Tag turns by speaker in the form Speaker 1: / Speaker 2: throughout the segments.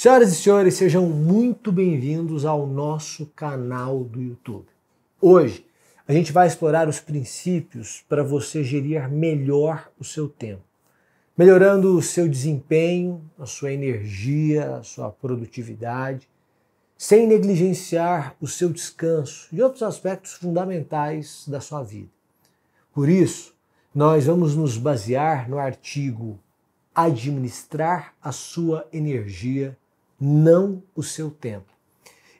Speaker 1: Senhoras e senhores, sejam muito bem-vindos ao nosso canal do YouTube. Hoje a gente vai explorar os princípios para você gerir melhor o seu tempo, melhorando o seu desempenho, a sua energia, a sua produtividade, sem negligenciar o seu descanso e outros aspectos fundamentais da sua vida. Por isso, nós vamos nos basear no artigo Administrar a sua energia não o seu tempo.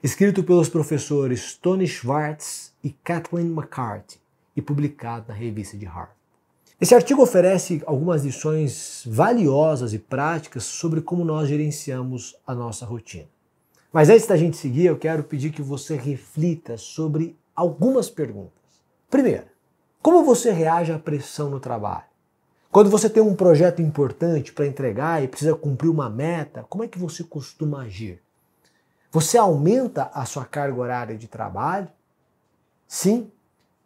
Speaker 1: Escrito pelos professores Tony Schwartz e Kathleen McCarthy e publicado na revista de Harvard. Esse artigo oferece algumas lições valiosas e práticas sobre como nós gerenciamos a nossa rotina. Mas antes da gente seguir, eu quero pedir que você reflita sobre algumas perguntas. Primeiro, como você reage à pressão no trabalho? Quando você tem um projeto importante para entregar e precisa cumprir uma meta, como é que você costuma agir? Você aumenta a sua carga horária de trabalho? Sim?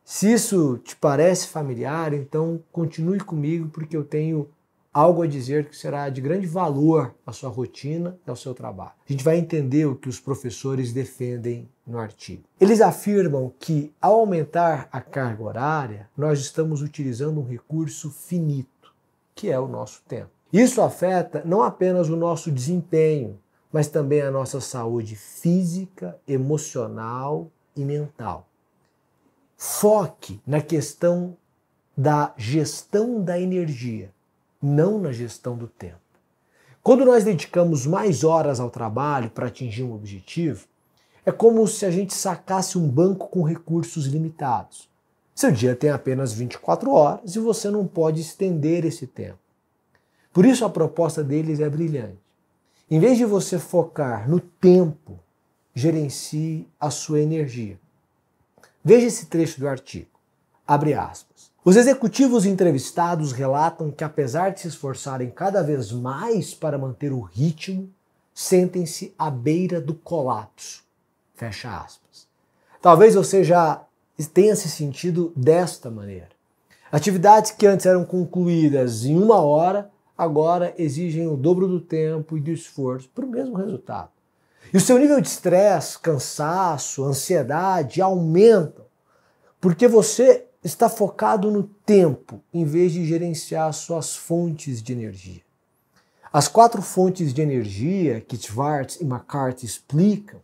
Speaker 1: Se isso te parece familiar, então continue comigo porque eu tenho algo a dizer que será de grande valor à sua rotina e ao seu trabalho. A gente vai entender o que os professores defendem no artigo. Eles afirmam que, ao aumentar a carga horária, nós estamos utilizando um recurso finito, que é o nosso tempo. Isso afeta não apenas o nosso desempenho, mas também a nossa saúde física, emocional e mental. Foque na questão da gestão da energia não na gestão do tempo. Quando nós dedicamos mais horas ao trabalho para atingir um objetivo, é como se a gente sacasse um banco com recursos limitados. Seu dia tem apenas 24 horas e você não pode estender esse tempo. Por isso a proposta deles é brilhante. Em vez de você focar no tempo, gerencie a sua energia. Veja esse trecho do artigo. Abre aspas. Os executivos entrevistados relatam que, apesar de se esforçarem cada vez mais para manter o ritmo, sentem-se à beira do colapso. Fecha aspas. Talvez você já tenha se sentido desta maneira. Atividades que antes eram concluídas em uma hora, agora exigem o dobro do tempo e do esforço para o mesmo resultado. E o seu nível de estresse, cansaço, ansiedade aumentam, porque você está focado no tempo em vez de gerenciar suas fontes de energia. As quatro fontes de energia que Schwartz e McCarthy explicam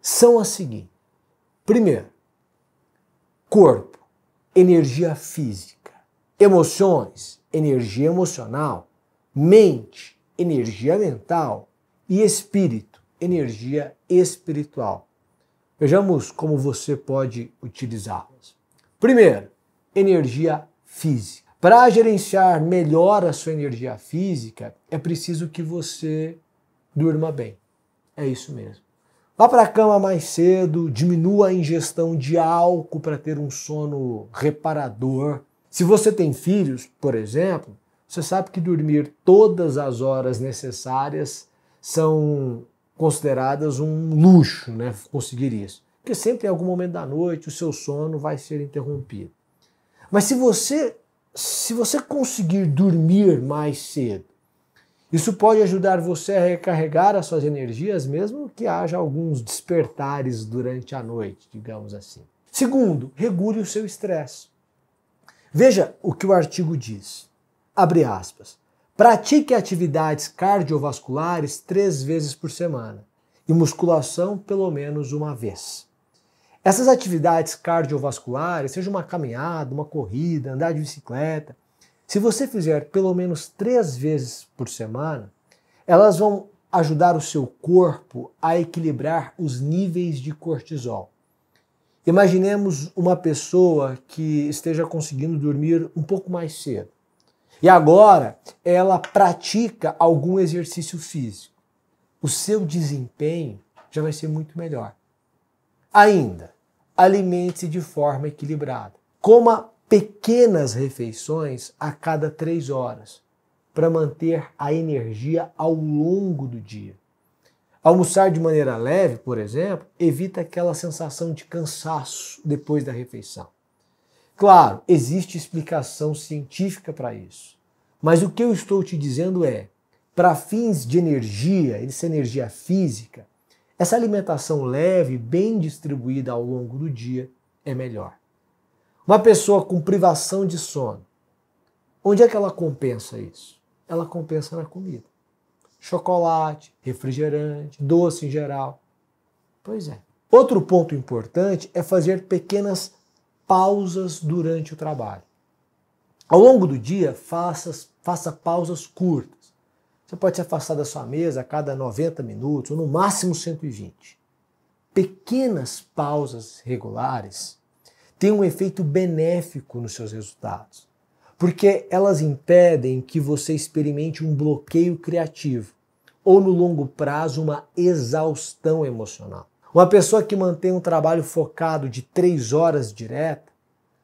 Speaker 1: são as seguintes: primeiro, corpo, energia física, emoções, energia emocional, mente, energia mental e espírito, energia espiritual. Vejamos como você pode utilizá-lo. Primeiro, energia física. Para gerenciar melhor a sua energia física, é preciso que você durma bem. É isso mesmo. Vá para a cama mais cedo, diminua a ingestão de álcool para ter um sono reparador. Se você tem filhos, por exemplo, você sabe que dormir todas as horas necessárias são consideradas um luxo, né? Conseguir isso. Porque sempre em algum momento da noite o seu sono vai ser interrompido. Mas se você se você conseguir dormir mais cedo, isso pode ajudar você a recarregar as suas energias, mesmo que haja alguns despertares durante a noite, digamos assim. Segundo, regule o seu estresse. Veja o que o artigo diz. Abre aspas. Pratique atividades cardiovasculares três vezes por semana e musculação pelo menos uma vez. Essas atividades cardiovasculares, seja uma caminhada, uma corrida, andar de bicicleta, se você fizer pelo menos três vezes por semana, elas vão ajudar o seu corpo a equilibrar os níveis de cortisol. Imaginemos uma pessoa que esteja conseguindo dormir um pouco mais cedo. E agora ela pratica algum exercício físico. O seu desempenho já vai ser muito melhor. Ainda, alimente-se de forma equilibrada. Coma pequenas refeições a cada três horas para manter a energia ao longo do dia. Almoçar de maneira leve, por exemplo, evita aquela sensação de cansaço depois da refeição. Claro, existe explicação científica para isso. Mas o que eu estou te dizendo é, para fins de energia, essa energia física, essa alimentação leve, bem distribuída ao longo do dia, é melhor. Uma pessoa com privação de sono, onde é que ela compensa isso? Ela compensa na comida. Chocolate, refrigerante, doce em geral. Pois é. Outro ponto importante é fazer pequenas pausas durante o trabalho. Ao longo do dia, faça, faça pausas curtas. Você pode se afastar da sua mesa a cada 90 minutos, ou no máximo 120. Pequenas pausas regulares têm um efeito benéfico nos seus resultados, porque elas impedem que você experimente um bloqueio criativo ou, no longo prazo, uma exaustão emocional. Uma pessoa que mantém um trabalho focado de três horas direta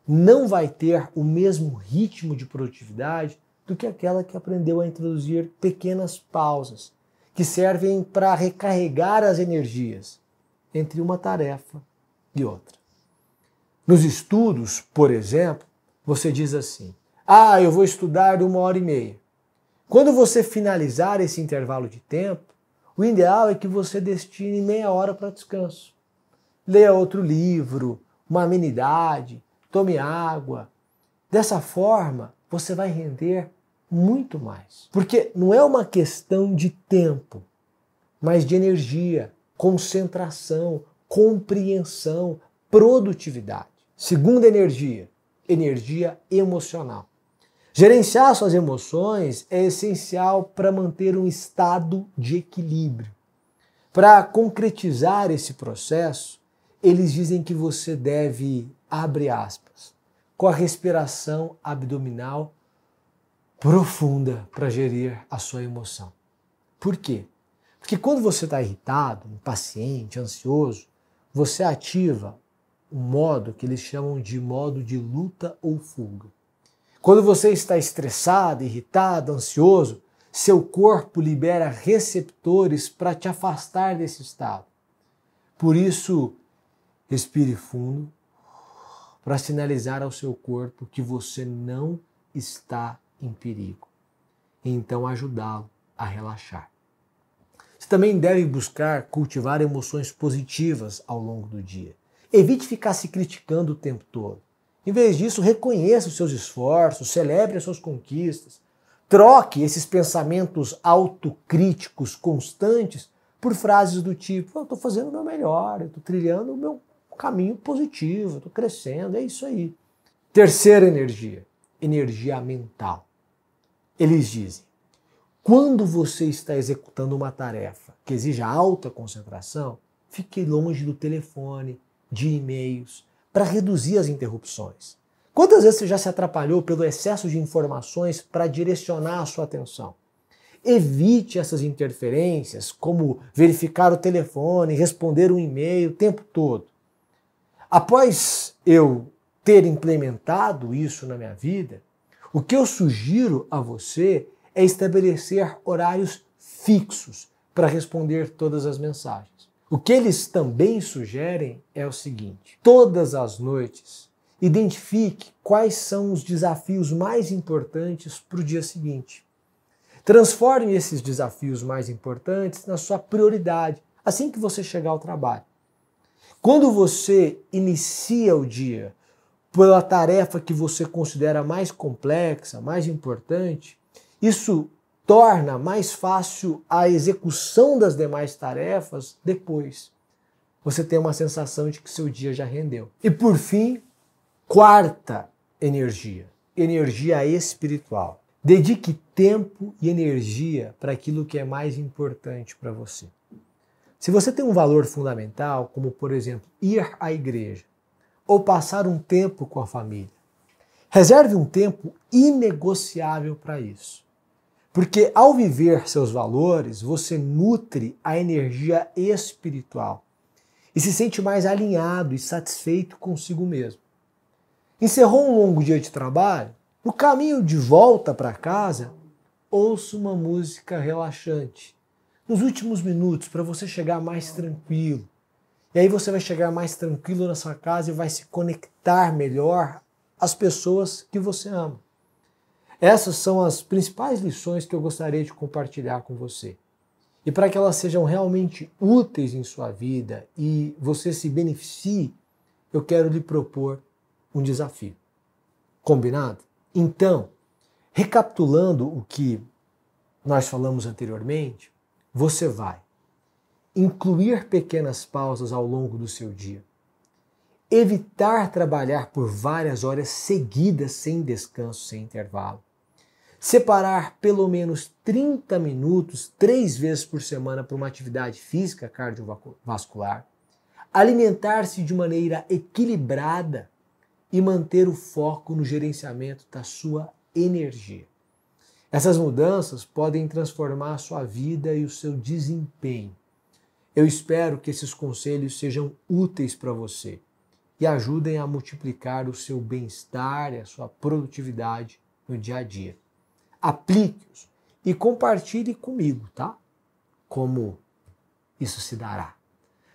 Speaker 1: não vai ter o mesmo ritmo de produtividade do que aquela que aprendeu a introduzir pequenas pausas que servem para recarregar as energias entre uma tarefa e outra. Nos estudos, por exemplo, você diz assim: Ah, eu vou estudar uma hora e meia. Quando você finalizar esse intervalo de tempo, o ideal é que você destine meia hora para descanso. Leia outro livro, uma amenidade, tome água. Dessa forma, você vai render muito mais. Porque não é uma questão de tempo, mas de energia, concentração, compreensão, produtividade. Segunda energia, energia emocional. Gerenciar suas emoções é essencial para manter um estado de equilíbrio. Para concretizar esse processo, eles dizem que você deve, abre aspas, com a respiração abdominal profunda para gerir a sua emoção. Por quê? Porque quando você está irritado, impaciente, ansioso, você ativa um modo que eles chamam de modo de luta ou fuga. Quando você está estressado, irritado, ansioso, seu corpo libera receptores para te afastar desse estado. Por isso, respire fundo para sinalizar ao seu corpo que você não está em perigo, e então ajudá-lo a relaxar. Você também deve buscar cultivar emoções positivas ao longo do dia. Evite ficar se criticando o tempo todo. Em vez disso, reconheça os seus esforços, celebre as suas conquistas. Troque esses pensamentos autocríticos constantes por frases do tipo: eu estou fazendo o meu melhor, eu estou trilhando o meu caminho positivo, estou crescendo, é isso aí. Terceira energia, energia mental. Eles dizem: quando você está executando uma tarefa que exija alta concentração, fique longe do telefone, de e-mails, para reduzir as interrupções. Quantas vezes você já se atrapalhou pelo excesso de informações para direcionar a sua atenção? Evite essas interferências, como verificar o telefone, responder um e-mail o tempo todo. Após eu ter implementado isso na minha vida, o que eu sugiro a você é estabelecer horários fixos para responder todas as mensagens. O que eles também sugerem é o seguinte: todas as noites, identifique quais são os desafios mais importantes para o dia seguinte. Transforme esses desafios mais importantes na sua prioridade assim que você chegar ao trabalho. Quando você inicia o dia pela tarefa que você considera mais complexa, mais importante, isso torna mais fácil a execução das demais tarefas depois. Você tem uma sensação de que seu dia já rendeu. E por fim, quarta energia, energia espiritual. Dedique tempo e energia para aquilo que é mais importante para você. Se você tem um valor fundamental, como por exemplo, ir à igreja, ou passar um tempo com a família. Reserve um tempo inegociável para isso. Porque ao viver seus valores, você nutre a energia espiritual e se sente mais alinhado e satisfeito consigo mesmo. Encerrou um longo dia de trabalho? No caminho de volta para casa, ouça uma música relaxante. Nos últimos minutos, para você chegar mais tranquilo, e aí você vai chegar mais tranquilo na sua casa e vai se conectar melhor às pessoas que você ama. Essas são as principais lições que eu gostaria de compartilhar com você. E para que elas sejam realmente úteis em sua vida e você se beneficie, eu quero lhe propor um desafio. Combinado? Então, recapitulando o que nós falamos anteriormente, você vai incluir pequenas pausas ao longo do seu dia, evitar trabalhar por várias horas seguidas sem descanso, sem intervalo, separar pelo menos 30 minutos, três vezes por semana, para uma atividade física cardiovascular, alimentar-se de maneira equilibrada e manter o foco no gerenciamento da sua energia. Essas mudanças podem transformar a sua vida e o seu desempenho. Eu espero que esses conselhos sejam úteis para você e ajudem a multiplicar o seu bem-estar e a sua produtividade no dia a dia. Aplique-os e compartilhe comigo, tá? Como isso se dará.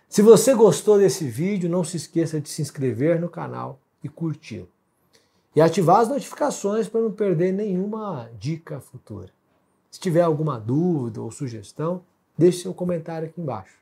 Speaker 1: Se você gostou desse vídeo, não se esqueça de se inscrever no canal e curtir. E ativar as notificações para não perder nenhuma dica futura. Se tiver alguma dúvida ou sugestão, deixe seu comentário aqui embaixo.